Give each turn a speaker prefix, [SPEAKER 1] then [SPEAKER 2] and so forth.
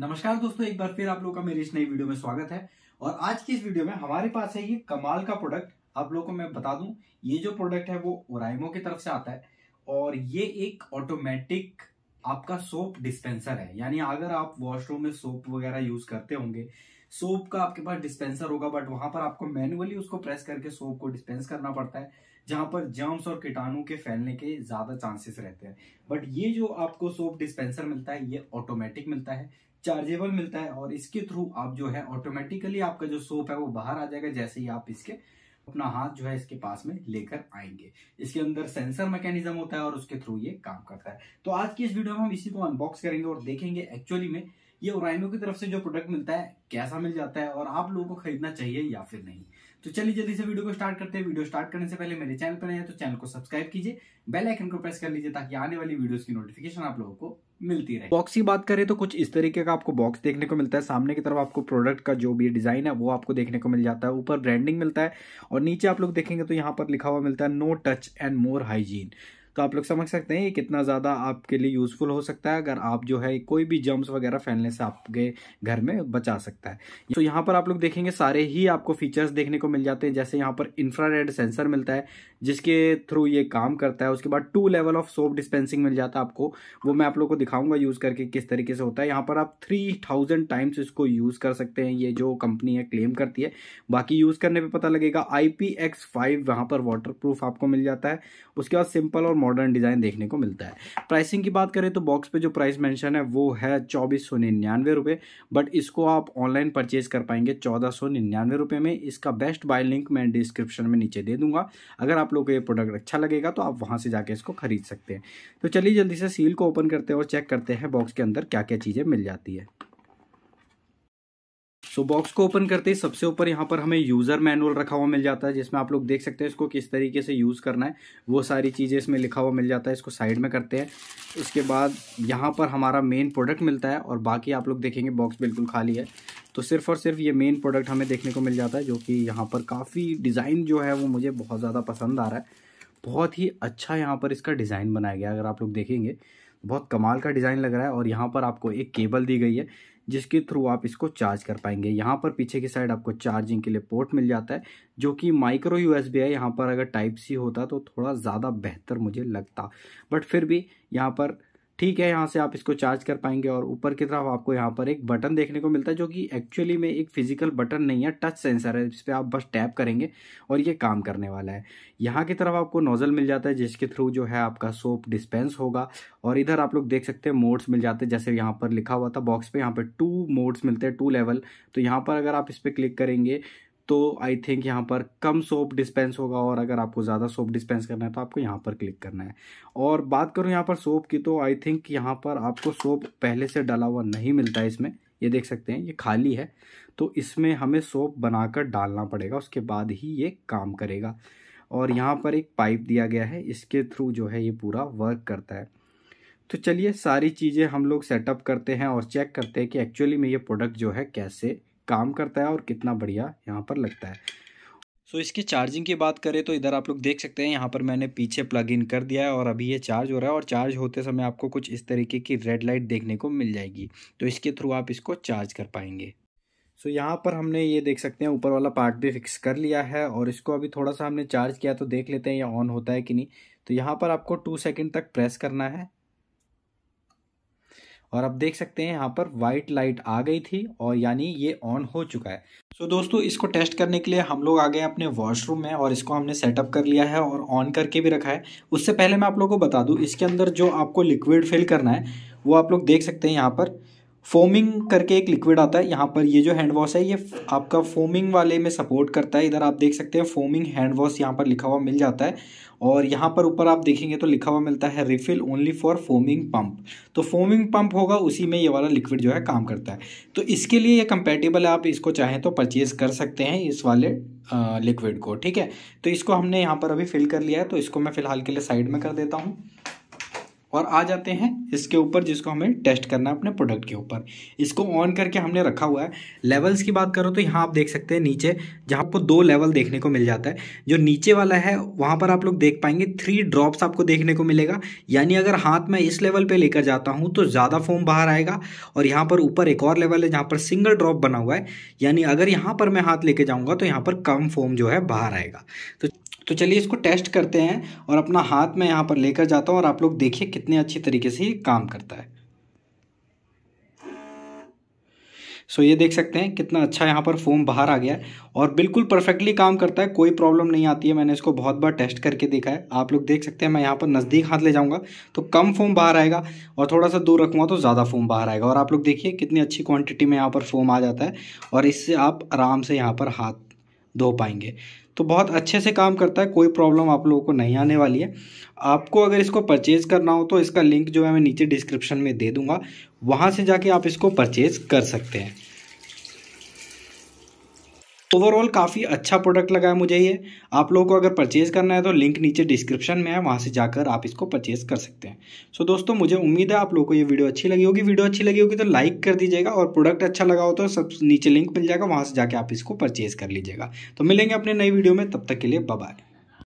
[SPEAKER 1] नमस्कार दोस्तों एक बार फिर आप लोग का मेरी इस नई वीडियो में स्वागत है और आज की इस वीडियो में हमारे पास है ये कमाल का प्रोडक्ट आप लोगों को मैं बता दूं ये जो प्रोडक्ट है वो ओराइमो की तरफ से आता है और ये एक ऑटोमेटिक आपका सोप डिस्पेंसर है यानी अगर आप वॉशरूम में सोप वगैरह यूज करते होंगे सोप का आपके पास डिस्पेंसर होगा बट वहां पर आपको मैनुअली उसको प्रेस करके सोप को डिस्पेंस करना पड़ता है जहां पर जर्म्स और कीटाणु के फैलने के ज्यादा चांसेस रहते हैं बट ये जो आपको सोप डिस्पेंसर मिलता है ये ऑटोमेटिक मिलता है चार्जेबल मिलता है और इसके थ्रू आप जो है ऑटोमेटिकली आपका जो सोप है वो बाहर आ जाएगा जैसे ही आप इसके अपना हाथ जो है इसके पास में लेकर आएंगे इसके अंदर सेंसर मैकेनिज्म होता है और उसके थ्रू ये काम करता है तो आज की इस वीडियो में हम इसी को अनबॉक्स करेंगे और देखेंगे एक्चुअली में ये ओराइनो की तरफ से जो प्रोडक्ट मिलता है कैसा मिल जाता है और आप लोगों को खरीदना चाहिए या फिर नहीं तो चलिए जल्दी से वीडियो को स्टार्ट करते हैं वीडियो स्टार्ट करने से पहले मेरे चैनल पर नए हैं तो चैनल को सब्सक्राइब कीजिए बेल आइकन को प्रेस कर लीजिए ताकि आने वाली वीडियोस की नोटिफिकेशन आप लोगों को मिलती रहे बॉक्स की बात करें तो कुछ इस तरीके का आपको बॉक्स देखने को मिलता है सामने की तरफ आपको प्रोडक्ट का जो भी डिज़ाइन है वो आपको देखने को मिल जाता है ऊपर ब्रांडिंग मिलता है और नीचे आप लोग देखेंगे तो यहाँ पर लिखा हुआ मिलता है no touch and more hygiene तो आप लोग समझ सकते हैं ये कितना ज़्यादा आपके लिए यूज़फुल हो सकता है अगर आप जो है कोई भी जम्स वगैरह फैलने से आपके घर में बचा सकता है तो यहाँ पर आप लोग देखेंगे सारे ही आपको फीचर्स देखने को मिल जाते हैं जैसे यहाँ पर इंफ्रारेड सेंसर मिलता है जिसके थ्रू ये काम करता है उसके बाद two level of soap dispensing मिल जाता है आपको वो मैं आप लोग को दिखाऊंगा यूज़ करके किस तरीके से होता है यहाँ पर आप थ्री थाउजेंड टाइम्स इसको यूज़ कर सकते हैं ये जो कंपनी है क्लेम करती है बाकी यूज़ करने पर पता लगेगा आई पी एक्स फाइव वहाँ पर वाटर प्रूफ आपको मिल जाता है उसके बाद सिंपल और मॉडर्न डिज़ाइन देखने को मिलता है प्राइसिंग की बात करें तो बॉक्स पे जो प्राइस मेंशन है वो है चौबीस सौ निन्यानवे रुपये बट इसको आप ऑनलाइन परचेज कर पाएंगे चौदह सौ निन्यानवे रुपये में इसका बेस्ट बाय लिंक मैं डिस्क्रिप्शन में नीचे दे दूंगा अगर आप लोग को ये प्रोडक्ट अच्छा लगेगा तो आप वहाँ से जाके इसको खरीद सकते हैं तो चलिए जल्दी से सील को ओपन करते हैं और चेक करते हैं बॉक्स के अंदर क्या क्या चीज़ें मिल जाती है सो बॉक्स को ओपन करते ही सबसे ऊपर यहाँ पर हमें यूज़र मैनुअल रखा हुआ मिल जाता है जिसमें आप लोग देख सकते हैं इसको किस तरीके से यूज़ करना है वो सारी चीज़ें इसमें लिखा हुआ मिल जाता है इसको साइड में करते हैं उसके बाद यहाँ पर हमारा मेन प्रोडक्ट मिलता है और बाकी आप लोग देखेंगे बॉक्स बिल्कुल खाली है तो सिर्फ और सिर्फ ये मेन प्रोडक्ट हमें देखने को मिल जाता है जो कि यहाँ पर काफ़ी डिज़ाइन जो है वो मुझे बहुत ज़्यादा पसंद आ रहा है बहुत ही अच्छा यहाँ पर इसका डिज़ाइन बनाया गया अगर आप लोग देखेंगे बहुत कमाल का डिज़ाइन लग रहा है और यहाँ पर आपको एक केबल दी गई है जिसके थ्रू आप इसको चार्ज कर पाएंगे यहाँ पर पीछे की साइड आपको चार्जिंग के लिए पोर्ट मिल जाता है जो कि माइक्रो यूएसबी है यहाँ पर अगर टाइप सी होता तो थोड़ा ज़्यादा बेहतर मुझे लगता बट फिर भी यहाँ पर ठीक है यहाँ से आप इसको चार्ज कर पाएंगे और ऊपर की तरफ आपको यहाँ पर एक बटन देखने को मिलता है जो कि एक्चुअली में एक फिजिकल बटन नहीं है टच सेंसर है इस पर आप बस टैप करेंगे और ये काम करने वाला है यहाँ की तरफ आपको नोजल मिल जाता है जिसके थ्रू जो है आपका सोप डिस्पेंस होगा और इधर आप लोग देख सकते हैं मोड्स मिल जाते हैं जैसे यहाँ पर लिखा हुआ था बॉक्स पर यहाँ पर टू मोड्स मिलते हैं टू लेवल तो यहाँ पर अगर आप इस पर क्लिक करेंगे तो आई थिंक यहाँ पर कम सोप डिस्पेंस होगा और अगर आपको ज़्यादा सोप डिस्पेंस करना है तो आपको यहाँ पर क्लिक करना है और बात करूँ यहाँ पर सोप की तो आई थिंक यहाँ पर आपको सोप पहले से डाला हुआ नहीं मिलता है इसमें ये देख सकते हैं ये खाली है तो इसमें हमें सोप बनाकर डालना पड़ेगा उसके बाद ही ये काम करेगा और यहाँ पर एक पाइप दिया गया है इसके थ्रू जो है ये पूरा वर्क करता है तो चलिए सारी चीज़ें हम लोग सेटअप करते हैं और चेक करते हैं कि एक्चुअली में ये प्रोडक्ट जो है कैसे काम करता है और कितना बढ़िया यहाँ पर लगता है सो so, इसकी चार्जिंग की बात करें तो इधर आप लोग देख सकते हैं यहाँ पर मैंने पीछे प्लग इन कर दिया है और अभी ये चार्ज हो रहा है और चार्ज होते समय आपको कुछ इस तरीके की रेड लाइट देखने को मिल जाएगी तो इसके थ्रू आप इसको चार्ज कर पाएंगे सो so, यहाँ पर हमने ये देख सकते हैं ऊपर वाला पार्ट भी फिक्स कर लिया है और इसको अभी थोड़ा सा हमने चार्ज किया तो देख लेते हैं ये ऑन होता है कि नहीं तो यहाँ पर आपको टू सेकेंड तक प्रेस करना है और आप देख सकते हैं यहाँ पर वाइट लाइट आ गई थी और यानी ये ऑन हो चुका है सो so दोस्तों इसको टेस्ट करने के लिए हम लोग आ गए अपने वॉशरूम में और इसको हमने सेटअप कर लिया है और ऑन करके भी रखा है उससे पहले मैं आप लोगों को बता दूँ इसके अंदर जो आपको लिक्विड फिल करना है वो आप लोग देख सकते हैं यहाँ पर फोमिंग करके एक लिक्विड आता है यहाँ पर ये जो हैंड वॉश है ये आपका फोमिंग वाले में सपोर्ट करता है इधर आप देख सकते हैं फोमिंग हैंड वॉश यहाँ पर लिखा हुआ मिल जाता है और यहाँ पर ऊपर आप देखेंगे तो लिखा हुआ मिलता है refill only for foaming pump तो फोमिंग पंप होगा उसी में ये वाला लिक्विड जो है काम करता है तो इसके लिए ये कंपेटेबल है आप इसको चाहें तो परचेज़ कर सकते हैं इस वाले लिक्विड को ठीक है तो इसको हमने यहाँ पर अभी फिल कर लिया है तो इसको मैं फ़िलहाल के लिए साइड में कर देता हूँ और आ जाते हैं इसके ऊपर जिसको हमें टेस्ट करना है अपने प्रोडक्ट के ऊपर इसको ऑन करके हमने रखा हुआ है लेवल्स की बात करो तो यहाँ आप देख सकते हैं नीचे जहाँ आपको दो लेवल देखने को मिल जाता है जो नीचे वाला है वहाँ पर आप लोग देख पाएंगे थ्री ड्रॉप्स आपको देखने को मिलेगा यानी अगर हाथ में इस लेवल पर लेकर जाता हूँ तो ज़्यादा फोम बाहर आएगा और यहाँ पर ऊपर एक और लेवल है जहाँ पर सिंगल ड्रॉप बना हुआ है यानी अगर यहाँ पर मैं हाथ लेके जाऊँगा तो यहाँ पर कम फोम जो है बाहर आएगा तो तो चलिए इसको टेस्ट करते हैं और अपना हाथ मैं यहाँ पर लेकर जाता हूँ और आप लोग देखिए कितने अच्छी तरीके से ये काम करता है सो so, ये देख सकते हैं कितना अच्छा यहाँ पर फोम बाहर आ गया है और बिल्कुल परफेक्टली काम करता है कोई प्रॉब्लम नहीं आती है मैंने इसको बहुत बार टेस्ट करके देखा है आप लोग देख सकते हैं मैं यहाँ पर नज़दीक हाथ ले जाऊँगा तो कम फोम बाहर आएगा और थोड़ा सा दूर रखूँगा तो ज़्यादा फोम बाहर आएगा और आप लोग देखिए कितनी अच्छी क्वान्टिटी में यहाँ पर फोम आ जाता है और इससे आप आराम से यहाँ पर हाथ दो पाएंगे तो बहुत अच्छे से काम करता है कोई प्रॉब्लम आप लोगों को नहीं आने वाली है आपको अगर इसको परचेज़ करना हो तो इसका लिंक जो है मैं नीचे डिस्क्रिप्शन में दे दूंगा वहाँ से जाके आप इसको परचेज़ कर सकते हैं ओवरऑल काफ़ी अच्छा प्रोडक्ट लगा है मुझे ये आप लोगों को अगर परचेज़ करना है तो लिंक नीचे डिस्क्रिप्शन में है वहाँ से जाकर आप इसको परचेज़ कर सकते हैं सो so, दोस्तों मुझे उम्मीद है आप लोगों को ये वीडियो अच्छी लगी होगी वीडियो अच्छी लगी होगी तो लाइक कर दीजिएगा और प्रोडक्ट अच्छा लगा हो तो सब नीचे लिंक मिल जाएगा वहाँ से जाकर आप इसको परचेज़ कर लीजिएगा तो मिलेंगे अपने नई वीडियो में तब तक के लिए बाय